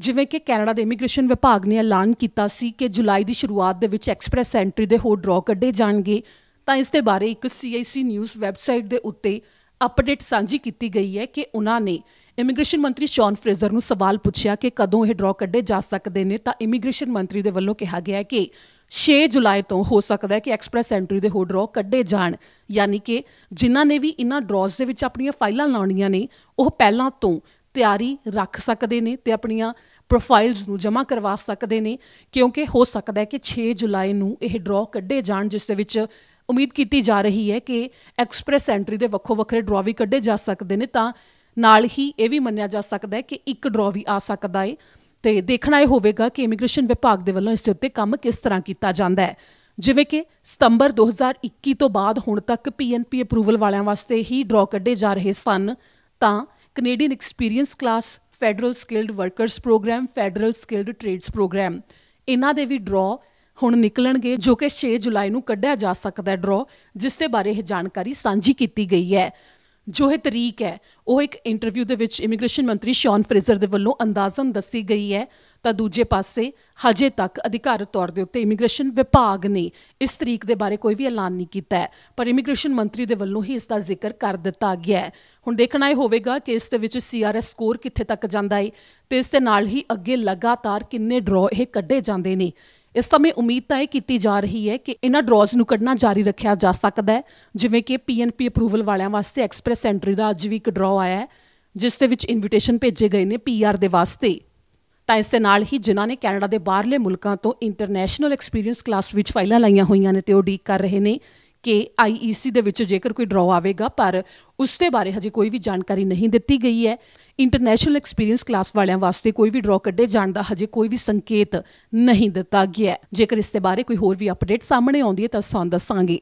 ਜਿਵੇਂ ਕਿ ਕੈਨੇਡਾ ਦੇ ਇਮੀਗ੍ਰੇਸ਼ਨ ਵਿਭਾਗ ਨੇ ਐਲਾਨ ਕੀਤਾ ਸੀ ਕਿ ਜੁਲਾਈ ਦੀ ਸ਼ੁਰੂਆਤ ਦੇ ਵਿੱਚ ਐਕਸਪ੍ਰੈਸ ਐਂਟਰੀ ਦੇ ਹੋਰ ਡਰਾ ਕੱਢੇ ਜਾਣਗੇ ਤਾਂ ਇਸ ਦੇ ਬਾਰੇ ਇੱਕ ਸੀਆਈਸੀ ਨਿਊਜ਼ ਵੈਬਸਾਈਟ ਦੇ ਉੱਤੇ ਅਪਡੇਟ ਸਾਂਝੀ ਕੀਤੀ ਗਈ ਹੈ ਕਿ ਉਹਨਾਂ ਨੇ ਇਮੀਗ੍ਰੇਸ਼ਨ ਮੰਤਰੀ ਸ਼ੌਨ ਫਰੇਜ਼ਰ ਨੂੰ ਸਵਾਲ ਪੁੱਛਿਆ ਕਿ ਕਦੋਂ ਇਹ ਡਰਾ ਕੱਢੇ ਜਾ ਸਕਦੇ ਨੇ ਤਾਂ ਇਮੀਗ੍ਰੇਸ਼ਨ ਮੰਤਰੀ ਦੇ ਵੱਲੋਂ ਕਿਹਾ ਗਿਆ ਕਿ 6 ਜੁਲਾਈ ਤੋਂ ਹੋ ਸਕਦਾ ਹੈ ਕਿ ਐਕਸਪ੍ਰੈਸ ਐਂਟਰੀ ਦੇ ਹੋਰ ਡਰਾ ਕੱਢੇ ਜਾਣ ਯਾਨੀ ਕਿ ਜਿਨ੍ਹਾਂ ਨੇ ਵੀ ਇਨ੍ਹਾਂ ਡਰਾਅਸ ਦੇ ਵਿੱਚ ਆਪਣੀਆਂ ਫਾਈਲਾਂ ਲਾਉਣੀਆਂ ਨੇ ਉਹ ਪਹਿਲਾਂ ਤੋਂ ਤਿਆਰੀ ਰੱਖ ਸਕਦੇ ਨੇ ਤੇ ਆਪਣੀਆਂ ਪ੍ਰੋਫਾਈਲਸ ਨੂੰ ਜਮ੍ਹਾਂ ਕਰਵਾ ਸਕਦੇ ਨੇ ਕਿਉਂਕਿ ਹੋ ਸਕਦਾ ਹੈ ਕਿ 6 ਜੁਲਾਈ ਨੂੰ ਇਹ ਡਰਾ ਕੱਢੇ ਜਾਣ ਜਿਸ ਦੇ ਵਿੱਚ ਉਮੀਦ ਕੀਤੀ ਜਾ ਰਹੀ ਹੈ ਕਿ ਐਕਸਪ੍ਰੈਸ ਐਂਟਰੀ ਦੇ ਵੱਖੋ ਵੱਖਰੇ ਡਰਾ ਵੀ ਕੱਢੇ ਜਾ ਸਕਦੇ ਨੇ ਤਾਂ ਨਾਲ ਹੀ ਇਹ ਵੀ ਮੰਨਿਆ ਜਾ ਸਕਦਾ ਹੈ ਕਿ ਇੱਕ ਡਰਾ ਵੀ ਆ ਸਕਦਾ ਹੈ ਤੇ ਦੇਖਣਾ ਇਹ ਹੋਵੇਗਾ ਕਿ ਇਮੀਗ੍ਰੇਸ਼ਨ ਵਿਭਾਗ ਦੇ ਵੱਲੋਂ ਇਸ ਦੇ ਉੱਤੇ ਕੰਮ ਕਿਸ ਤਰ੍ਹਾਂ ਕੀਤਾ ਜਾਂਦਾ ਹੈ ਜਿਵੇਂ ਕਿ ਸਤੰਬਰ 2021 ਤੋਂ ਬਾਅਦ ਹੁਣ ਤੱਕ ਪੀਐਨਪੀ ਅਪਰੂਵਲ ਵਾਲਿਆਂ ਵਾਸਤੇ ਹੀ ਡਰਾ ਕੱਢੇ ਜਾ ਰਹੇ ਸਨ ਤਾਂ Canadian experience class federal skilled workers programme federal skilled trades programme ਇਹਨਾਂ ਦੇ ਵੀ ਡਰਾ ਹੁਣ ਨਿਕਲਣਗੇ ਜੋ ਕਿ 6 ਜੁਲਾਈ ਨੂੰ ਕੱਢਿਆ ਜਾ ਸਕਦਾ ਹੈ ਡਰਾ ਜਿਸ ਦੇ ਬਾਰੇ ਇਹ ਜਾਣਕਾਰੀ ਸਾਂਝੀ ਕੀਤੀ ਗਈ ਹੈ ਜੋ ਇਹ ਤਰੀਕ ਹੈ ਉਹ ਇੱਕ ਇੰਟਰਵਿਊ ਦੇ ਵਿੱਚ ਇਮੀਗ੍ਰੇਸ਼ਨ ਮੰਤਰੀ ਸ਼ੌਨ ਫਰੇਜ਼ਰ ਦੇ ਵੱਲੋਂ ਅੰਦਾਜ਼ਨ ਦੱਸੀ ਗਈ ਹੈ ਤਾਂ ਦੂਜੇ ਪਾਸੇ ਹਜੇ ਤੱਕ ਅਧਿਕਾਰਤ ਤੌਰ ਦੇ ਉੱਤੇ ਇਮੀਗ੍ਰੇਸ਼ਨ ਵਿਭਾਗ ਨੇ ਇਸ ਤਰੀਕ ਦੇ ਬਾਰੇ ਕੋਈ ਵੀ ਐਲਾਨ ਨਹੀਂ ਕੀਤਾ ਪਰ ਇਮੀਗ੍ਰੇਸ਼ਨ ਮੰਤਰੀ ਦੇ ਵੱਲੋਂ ਹੀ ਇਸ ਦਾ ਜ਼ਿਕਰ ਕਰ ਦਿੱਤਾ ਗਿਆ ਹੈ ਹੁਣ ਦੇਖਣਾ ਇਹ ਹੋਵੇਗਾ ਕਿ ਇਸ ਦੇ ਵਿੱਚ ਸੀਆਰਐਸ ਸਕੋਰ ਕਿੱਥੇ ਤੱਕ ਜਾਂਦਾ ਹੈ ਤੇ ਇਸ ਦੇ ਨਾਲ ਹੀ ਅੱਗੇ ਲਗਾਤਾਰ ਕਿੰਨੇ ਡਰਾਅ ਇਹ ਕੱਢੇ ਜਾਂਦੇ ਨੇ ਇਸ ਸਮੇਂ ਉਮੀਦ ਤਾਂ ਇਹ ਕੀਤੀ ਜਾ ਰਹੀ ਹੈ ਕਿ ਇਹਨਾਂ ਡਰਾਸ ਨੂੰ ਕੱਢਣਾ ਜਾਰੀ ਰੱਖਿਆ ਜਾ ਸਕਦਾ ਹੈ ਜਿਵੇਂ ਕਿ ਪੀਐਨਪੀ ਅਪਰੂਵਲ ਵਾਲਿਆਂ ਵਾਸਤੇ ਐਕਸਪ੍ਰੈਸ ਐਂਟਰੀ ਦਾ ਅੱਜ ਵੀ ਇੱਕ ਡਰਾ ਆਇਆ ਹੈ ਜਿਸ ਦੇ ਵਿੱਚ ਇਨਵੀਟੇਸ਼ਨ ਭੇਜੇ ਗਏ ਨੇ ਪੀਆਰ ਦੇ ਵਾਸਤੇ ਤਾਂ ਇਸ ਦੇ ਨਾਲ ਹੀ ਜਿਨ੍ਹਾਂ ਨੇ ਕੈਨੇਡਾ ਦੇ ਬਾਹਰਲੇ ਮੁਲਕਾਂ ਤੋਂ ਇੰਟਰਨੈਸ਼ਨਲ ਐਕਸਪੀਰੀਅੰਸ ਕਲਾਸ ਵਿੱਚ ਫਾਈਲਾਂ ਲਾਈਆਂ ਹੋਈਆਂ ਨੇ ਤੇ ਉਹ ਡੀਕ ਕਰ ਰਹੇ ਨੇ ਕਿ ਆਈਈਸੀ ਦੇ ਵਿੱਚ ਜੇਕਰ ਕੋਈ ਡਰਾਅ ਆਵੇਗਾ ਪਰ ਉਸ ਦੇ ਬਾਰੇ ਹਜੇ ਕੋਈ ਵੀ ਜਾਣਕਾਰੀ ਨਹੀਂ ਦਿੱਤੀ ਗਈ ਹੈ ਇੰਟਰਨੈਸ਼ਨਲ ਐਕਸਪੀਰੀਅੰਸ ਕਲਾਸ ਵਾਲਿਆਂ ਵਾਸਤੇ ਕੋਈ ਵੀ ਡਰਾ ਕੱਢੇ ਜਾਣ ਦਾ ਹਜੇ ਕੋਈ ਵੀ ਸੰਕੇਤ ਨਹੀਂ ਦਿੱਤਾ ਗਿਆ ਜੇਕਰ ਇਸ ਦੇ ਬਾਰੇ ਕੋਈ ਹੋਰ ਵੀ ਅਪਡੇਟ ਸਾਹਮਣੇ ਆਉਂਦੀ ਹੈ ਤਾਂ ਤੁਹਾਨੂੰ ਦੱਸਾਂਗੇ